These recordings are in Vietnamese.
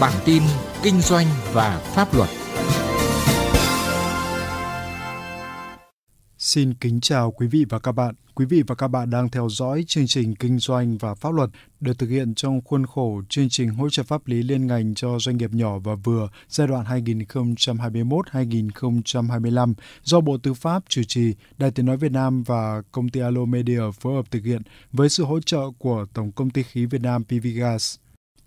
Bản tin kinh doanh và pháp luật. Xin kính chào quý vị và các bạn. Quý vị và các bạn đang theo dõi chương trình Kinh doanh và Pháp luật được thực hiện trong khuôn khổ chương trình hỗ trợ pháp lý liên ngành cho doanh nghiệp nhỏ và vừa giai đoạn 2021-2025 do Bộ Tư pháp chủ trì, Đài Tiếng Nói Việt Nam và Công ty Alo Media phối hợp thực hiện với sự hỗ trợ của Tổng Công ty Khí Việt Nam PVGas.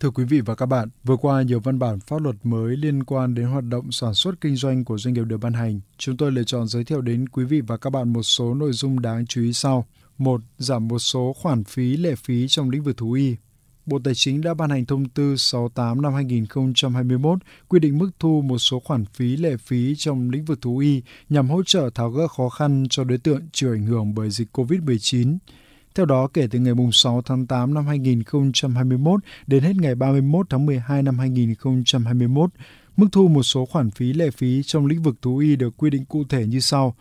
Thưa quý vị và các bạn, vừa qua nhiều văn bản pháp luật mới liên quan đến hoạt động sản xuất kinh doanh của doanh nghiệp được ban hành. Chúng tôi lựa chọn giới thiệu đến quý vị và các bạn một số nội dung đáng chú ý sau. một Giảm một số khoản phí lệ phí trong lĩnh vực thú y. Bộ Tài chính đã ban hành thông tư 68 năm 2021 quy định mức thu một số khoản phí lệ phí trong lĩnh vực thú y nhằm hỗ trợ tháo gỡ khó khăn cho đối tượng chịu ảnh hưởng bởi dịch COVID-19. Theo đó, kể từ ngày 6 tháng 8 năm 2021 đến hết ngày 31 tháng 12 năm 2021, mức thu một số khoản phí lệ phí trong lĩnh vực thú y được quy định cụ thể như sau.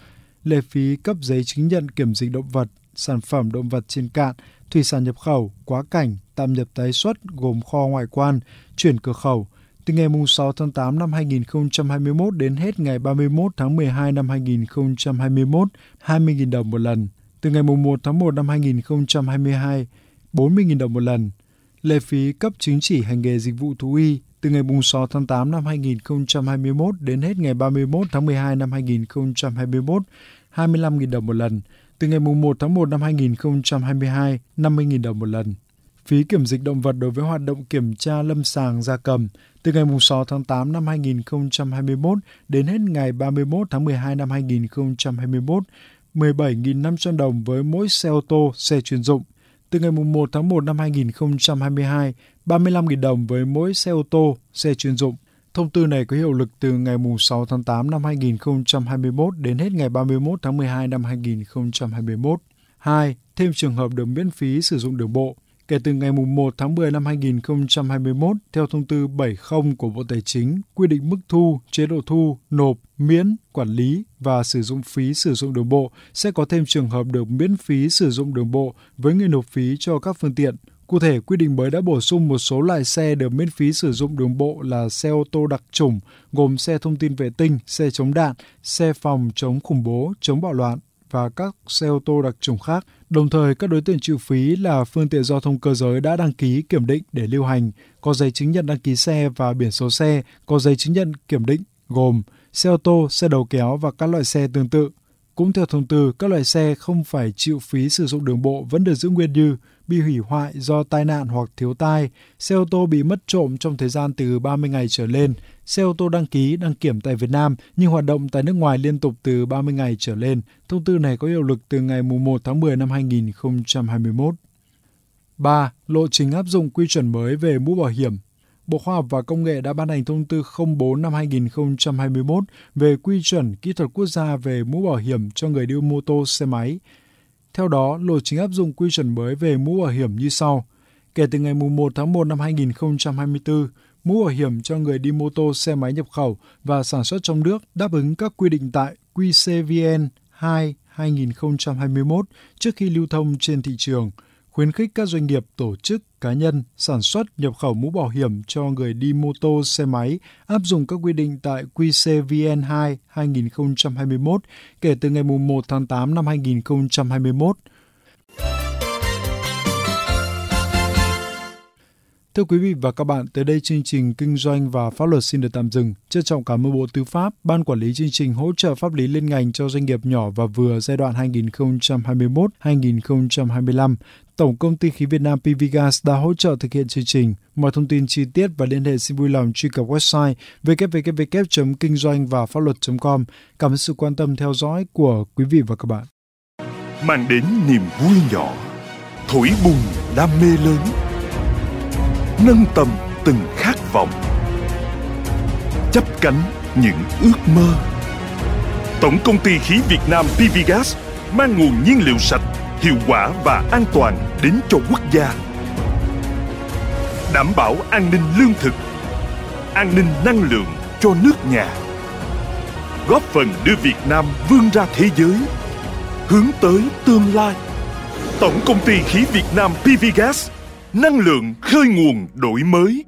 Lệ phí cấp giấy chứng nhận kiểm dịch động vật, sản phẩm động vật trên cạn, thủy sản nhập khẩu, quá cảnh, tạm nhập tái xuất gồm kho ngoại quan, chuyển cửa khẩu, từ ngày 6 tháng 8 năm 2021 đến hết ngày 31 tháng 12 năm 2021, 20.000 đồng một lần. Từ ngày 1 tháng 1 năm 2022, 40.000 đồng một lần. Lệ phí cấp chứng chỉ hành nghề dịch vụ thú y từ ngày 6 tháng 8 năm 2021 đến hết ngày 31 tháng 12 năm 2021, 25.000 đồng một lần. Từ ngày 1 tháng 1 năm 2022, 50.000 đồng một lần. Phí kiểm dịch động vật đối với hoạt động kiểm tra lâm sàng gia cầm từ ngày 6 tháng 8 năm 2021 đến hết ngày 31 tháng 12 năm 2021, 17.500 đồng với mỗi xe ô tô, xe chuyên dụng. Từ ngày 1 tháng 1 năm 2022, 35.000 đồng với mỗi xe ô tô, xe chuyên dụng. Thông tư này có hiệu lực từ ngày 6 tháng 8 năm 2021 đến hết ngày 31 tháng 12 năm 2021. 2. Thêm trường hợp được miễn phí sử dụng đường bộ kể từ ngày 1 tháng 10 năm 2021 theo thông tư 70 của Bộ Tài chính quy định mức thu, chế độ thu, nộp, miễn, quản lý và sử dụng phí sử dụng đường bộ sẽ có thêm trường hợp được miễn phí sử dụng đường bộ với người nộp phí cho các phương tiện. Cụ thể, quy định mới đã bổ sung một số loại xe được miễn phí sử dụng đường bộ là xe ô tô đặc chủng, gồm xe thông tin vệ tinh, xe chống đạn, xe phòng chống khủng bố, chống bạo loạn, và các xe ô tô đặc trùng khác. Đồng thời, các đối tượng chịu phí là phương tiện giao thông cơ giới đã đăng ký kiểm định để lưu hành, có giấy chứng nhận đăng ký xe và biển số xe, có giấy chứng nhận kiểm định gồm xe ô tô, xe đầu kéo và các loại xe tương tự. Cũng theo thông tư, các loại xe không phải chịu phí sử dụng đường bộ vẫn được giữ nguyên như bị hủy hoại do tai nạn hoặc thiếu tai, xe ô tô bị mất trộm trong thời gian từ 30 ngày trở lên, xe ô tô đăng ký đăng kiểm tại Việt Nam nhưng hoạt động tại nước ngoài liên tục từ 30 ngày trở lên. Thông tư này có hiệu lực từ ngày 1 tháng 10 năm 2021. 3. Lộ trình áp dụng quy chuẩn mới về mũ bảo hiểm Bộ Khoa học và Công nghệ đã ban hành thông tư 04 năm 2021 về quy chuẩn kỹ thuật quốc gia về mũ bảo hiểm cho người đi mô tô xe máy. Theo đó, lộ trình áp dụng quy chuẩn mới về mũ bảo hiểm như sau. Kể từ ngày 1 tháng 1 năm 2024, mũ bảo hiểm cho người đi mô tô xe máy nhập khẩu và sản xuất trong nước đáp ứng các quy định tại QCVN 2 2021 trước khi lưu thông trên thị trường – khuyến khích các doanh nghiệp, tổ chức, cá nhân sản xuất nhập khẩu mũ bảo hiểm cho người đi mô tô, xe máy áp dụng các quy định tại QCVN2 2021 kể từ ngày 1 tháng 8 năm 2021. Thưa quý vị và các bạn, tới đây chương trình Kinh doanh và Pháp luật xin được tạm dừng. Trân trọng cảm ơn Bộ Tư pháp, Ban Quản lý chương trình hỗ trợ pháp lý liên ngành cho doanh nghiệp nhỏ và vừa giai đoạn 2021-2025. Tổng công ty khí Việt Nam PVGas đã hỗ trợ thực hiện chương trình. Mọi thông tin chi tiết và liên hệ xin vui lòng truy cập website www.kinh và pháp luật.com. Cảm ơn sự quan tâm theo dõi của quý vị và các bạn. Mang đến niềm vui nhỏ, thổi bùng đam mê lớn nâng tầm từng khát vọng chấp cánh những ước mơ tổng công ty khí việt nam pvgas mang nguồn nhiên liệu sạch hiệu quả và an toàn đến cho quốc gia đảm bảo an ninh lương thực an ninh năng lượng cho nước nhà góp phần đưa việt nam vươn ra thế giới hướng tới tương lai tổng công ty khí việt nam pvgas năng lượng khơi nguồn đổi mới